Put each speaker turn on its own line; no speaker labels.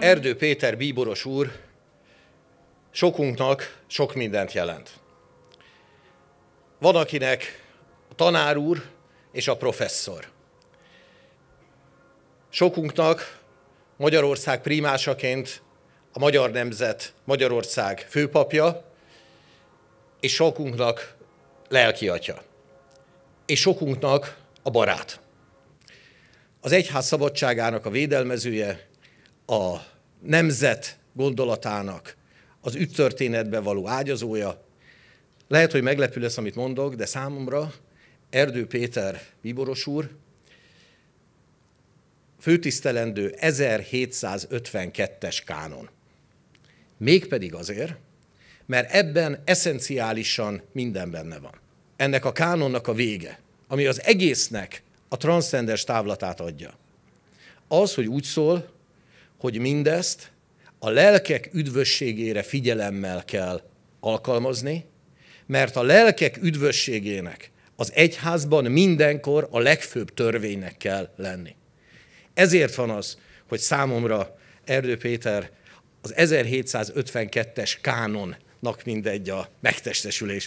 Erdő Péter bíboros úr sokunknak sok mindent jelent. Van akinek a tanár úr és a professzor. Sokunknak Magyarország primásaként a magyar nemzet Magyarország főpapja, és sokunknak lelki atya, és sokunknak a barát. Az egyház szabadságának a védelmezője, a nemzet gondolatának az üttörténetbe való ágyazója. Lehet, hogy meglepő lesz, amit mondok, de számomra Erdő Péter bíboros úr főtisztelendő 1752-es kánon. Mégpedig azért, mert ebben eszenciálisan minden benne van. Ennek a kánonnak a vége, ami az egésznek a transzcendens távlatát adja. Az, hogy úgy szól, hogy mindezt a lelkek üdvösségére figyelemmel kell alkalmazni, mert a lelkek üdvösségének az egyházban mindenkor a legfőbb törvénynek kell lenni. Ezért van az, hogy számomra Erdő Péter az 1752-es kánonnak mindegy a megtestesülése.